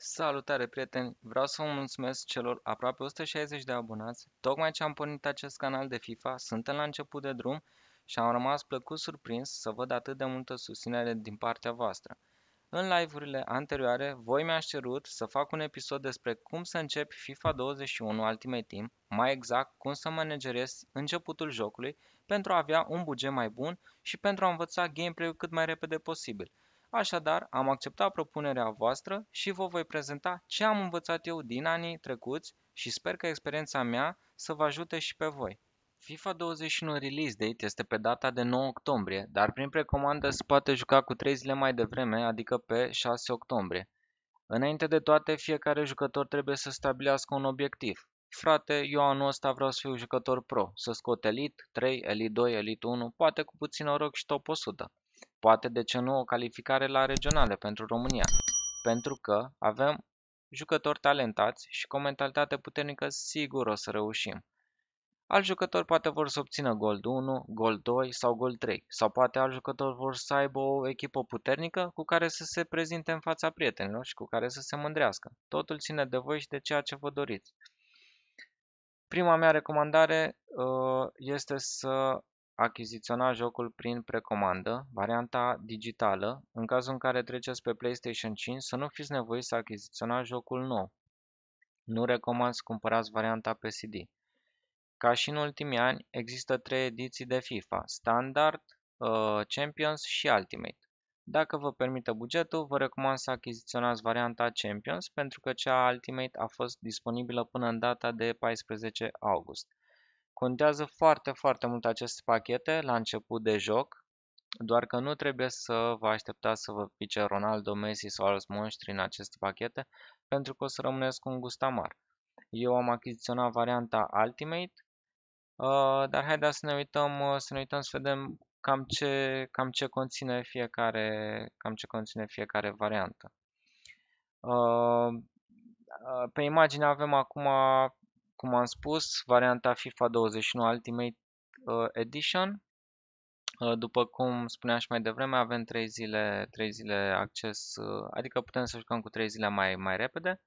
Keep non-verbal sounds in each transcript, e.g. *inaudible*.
Salutare prieteni, vreau să vă mulțumesc celor aproape 160 de abonați. Tocmai ce am pornit acest canal de FIFA, suntem la început de drum și am rămas plăcut surprins să văd atât de multă susținere din partea voastră. În live-urile anterioare, voi mi aș cerut să fac un episod despre cum să începi FIFA 21 Ultimate Team, mai exact cum să manageriez începutul jocului pentru a avea un buget mai bun și pentru a învăța gameplay-ul cât mai repede posibil – Așadar, am acceptat propunerea voastră și vă voi prezenta ce am învățat eu din anii trecuți și sper că experiența mea să vă ajute și pe voi. FIFA 21 Release Date este pe data de 9 octombrie, dar prin precomandă se poate juca cu 3 zile mai devreme, adică pe 6 octombrie. Înainte de toate, fiecare jucător trebuie să stabilească un obiectiv. Frate, eu anul ăsta vreau să fiu jucător pro, să scot Elite 3, Elite 2, Elite 1, poate cu puțin noroc și top 100. Poate de ce nu o calificare la regionale pentru România, pentru că avem jucători talentați și cu o mentalitate puternică sigur o să reușim. Al jucători poate vor să obțină gol 1, gol 2 sau gol 3, sau poate al jucători vor să aibă o echipă puternică cu care să se prezinte în fața prietenilor și cu care să se mândrească. Totul ține de voi și de ceea ce vă doriți. Prima mea recomandare uh, este să achiziționa jocul prin precomandă, varianta digitală, în cazul în care treceți pe PlayStation 5 să nu fiți nevoiți să achiziționa jocul nou. Nu recomand să cumpărați varianta pe CD. Ca și în ultimii ani, există trei ediții de FIFA, Standard, uh, Champions și Ultimate. Dacă vă permite bugetul, vă recomand să achiziționați varianta Champions pentru că cea Ultimate a fost disponibilă până în data de 14 august. Contează foarte, foarte mult aceste pachete la început de joc, doar că nu trebuie să vă așteptați să vă pice Ronaldo, Messi sau alți monștri în aceste pachete, pentru că o să rămâneți cu un gust amar. Eu am achiziționat varianta Ultimate, uh, dar haideți să ne uităm, uh, să ne uităm să vedem cam ce, cam ce conține fiecare, cam ce conține fiecare variantă. Uh, pe imagine avem acum cum am spus, varianta FIFA 29 Ultimate uh, Edition. Uh, după cum spuneam și mai devreme, avem 3 zile, 3 zile acces, uh, adică putem să jucăm cu 3 zile mai, mai repede.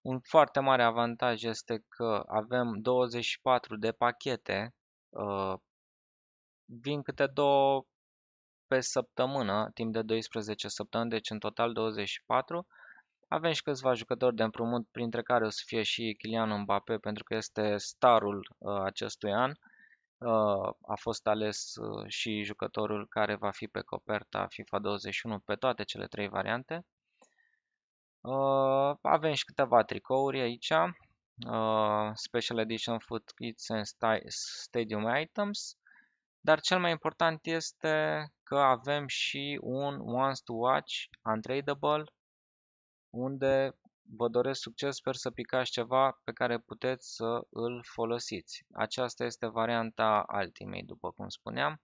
Un foarte mare avantaj este că avem 24 de pachete, vin câte două pe săptămână, timp de 12 săptămâni, deci în total 24 avem și câțiva jucători de împrumut, printre care o să fie și Kylian Mbappé, pentru că este starul uh, acestui an. Uh, a fost ales uh, și jucătorul care va fi pe coperta FIFA 21 pe toate cele trei variante. Uh, avem și câteva tricouri aici. Uh, Special Edition Foot Kits and Stadium Items. Dar cel mai important este că avem și un Once to Watch Untradeable unde vă doresc succes, sper să picați ceva pe care puteți să îl folosiți. Aceasta este varianta Ultimate, după cum spuneam.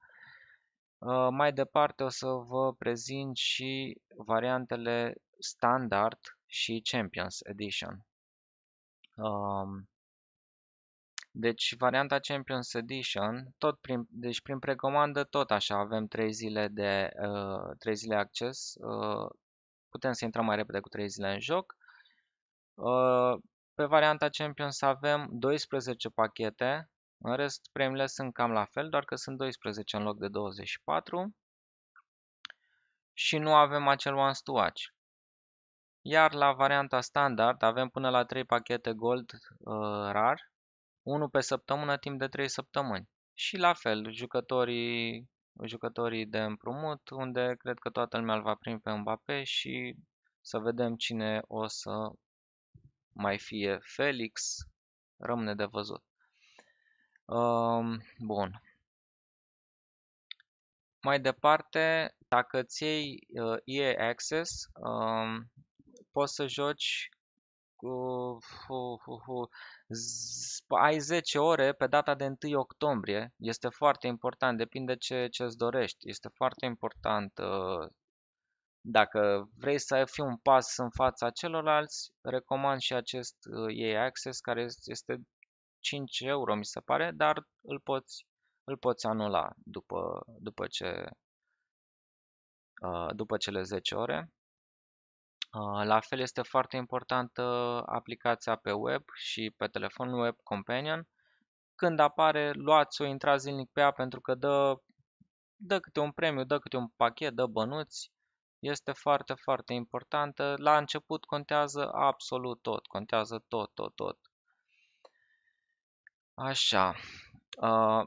Uh, mai departe o să vă prezint și variantele Standard și Champions Edition. Um, deci varianta Champions Edition, tot prin, deci prin precomandă tot așa avem 3 zile de 3 uh, zile acces uh, putem să intrăm mai repede cu 3 zile în joc. Uh, pe varianta Champions avem 12 pachete, în rest premiile sunt cam la fel, doar că sunt 12 în loc de 24 și nu avem acel One to watch. Iar la varianta standard avem până la 3 pachete gold uh, rar, unul pe săptămână timp de 3 săptămâni. Și la fel, jucătorii jucătorii de împrumut, unde cred că toată lumea îl va primi pe Mbappé și să vedem cine o să mai fie Felix, rămâne de văzut. Um, bun. Mai departe, dacă ție iei uh, EA Access, um, poți să joci uh, uh, uh, ai 10 ore pe data de 1 octombrie. Este foarte important, depinde ce ce îți dorești. Este foarte important uh, dacă vrei să fii un pas în fața celorlalți, recomand și acest uh, EA Access care este 5 euro mi se pare, dar îl poți, îl poți anula după, după, ce, uh, după cele 10 ore. Ah, la fel este foarte importantă aplicația pe web și pe telefon Web Companion. Când apare, luați-o, intrați zilnic pe ea pentru că dă, dă câte un premiu, dă câte un pachet, dă bănuți. Este foarte, foarte importantă. La început contează absolut tot, contează tot, tot, tot. Așa, ah,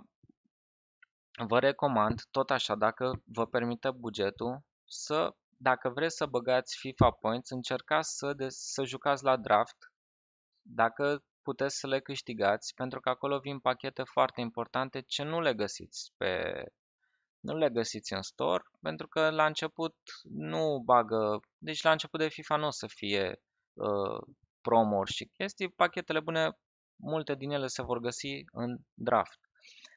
vă recomand tot așa, dacă vă permite bugetul, să dacă vreți să băgați FIFA Points, încercați să, de, să jucați la draft, dacă puteți să le câștigați, pentru că acolo vin pachete foarte importante ce nu le găsiți pe nu le găsiți în store, pentru că la început nu bagă, deci la început de FIFA nu o să fie uh, promo și chestii, pachetele bune, multe din ele se vor găsi în draft.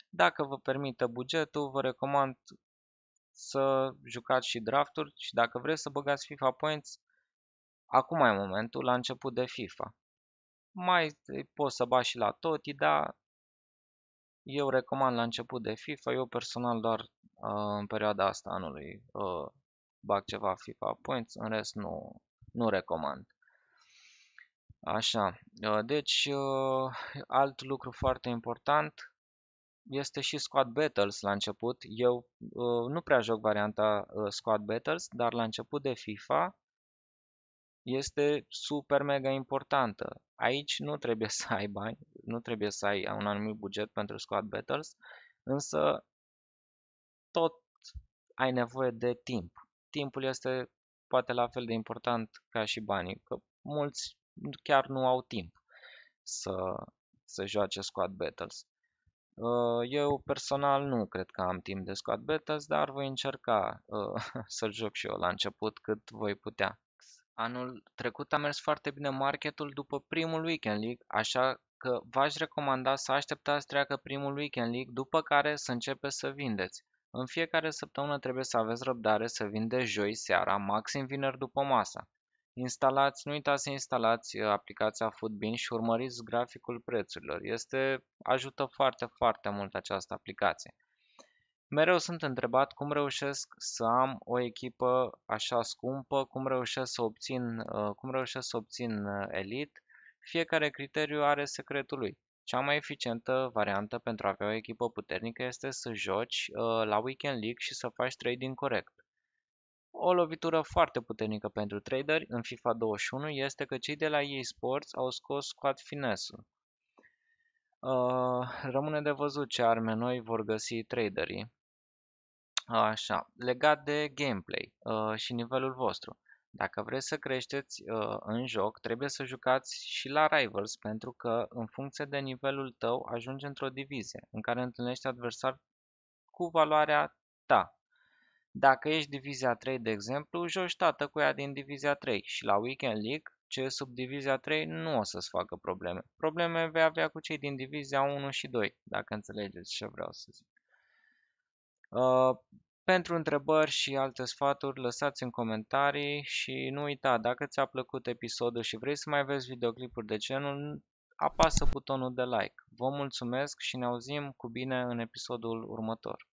Dacă vă permite bugetul, vă recomand să jucați și drafturi și dacă vreți să băgați FIFA Points, acum e momentul, la început de FIFA. Mai poți să bagi și la toti, dar eu recomand la început de FIFA, eu personal doar uh, în perioada asta anului uh, bag ceva FIFA Points, în rest nu, nu recomand. Așa, uh, deci uh, alt lucru foarte important, este și Squad Battles la început. Eu uh, nu prea joc varianta uh, Squad Battles, dar la început de FIFA este super mega importantă. Aici nu trebuie să ai bani, nu trebuie să ai un anumit buget pentru Squad Battles, însă tot ai nevoie de timp. Timpul este poate la fel de important ca și banii, că mulți chiar nu au timp să, să joace Squad Battles. Ă, eu personal nu cred că am timp de scoat betas, dar voi încerca ă, *laughs* să-l joc și eu la început cât voi putea. Anul trecut a mers foarte bine marketul după primul weekend league, așa că v-aș recomanda să așteptați treacă primul weekend league, după care să începeți să vindeți. În fiecare săptămână trebuie să aveți răbdare să vindeți joi seara, maxim vineri după masa. Instalați, nu uitați să instalați uh, aplicația Foodbin și urmăriți graficul prețurilor. Este, ajută foarte, foarte mult această aplicație. Mereu sunt întrebat cum reușesc să am o echipă așa scumpă, cum reușesc să obțin, uh, cum reușesc să obțin uh, elit. Fiecare criteriu are secretul lui. Cea mai eficientă variantă pentru a avea o echipă puternică este să joci la Weekend League și să faci trading corect. O lovitură foarte puternică pentru traderi în FIFA 21 este că cei de la EA Sports au scos Squad Finesse-ul. Uh, rămâne de văzut ce arme noi vor găsi traderii. Așa, legat de gameplay uh, și nivelul vostru. Dacă vreți să creșteți uh, în joc, trebuie să jucați și la Rivals, pentru că în funcție de nivelul tău ajungi într-o divizie în care întâlnești adversari cu valoarea ta. Dacă ești divizia 3, de exemplu, joci tată cu ea din divizia 3 și la Weekend League, ce sub divizia 3 nu o să-ți facă probleme. Probleme vei avea cu cei din divizia 1 și 2, dacă înțelegeți ce vreau să zic. Uh, pentru întrebări și alte sfaturi, lăsați în comentarii și nu uita, dacă ți-a plăcut episodul și vrei să mai vezi videoclipuri de genul, apasă butonul de like. Vă mulțumesc și ne auzim cu bine în episodul următor.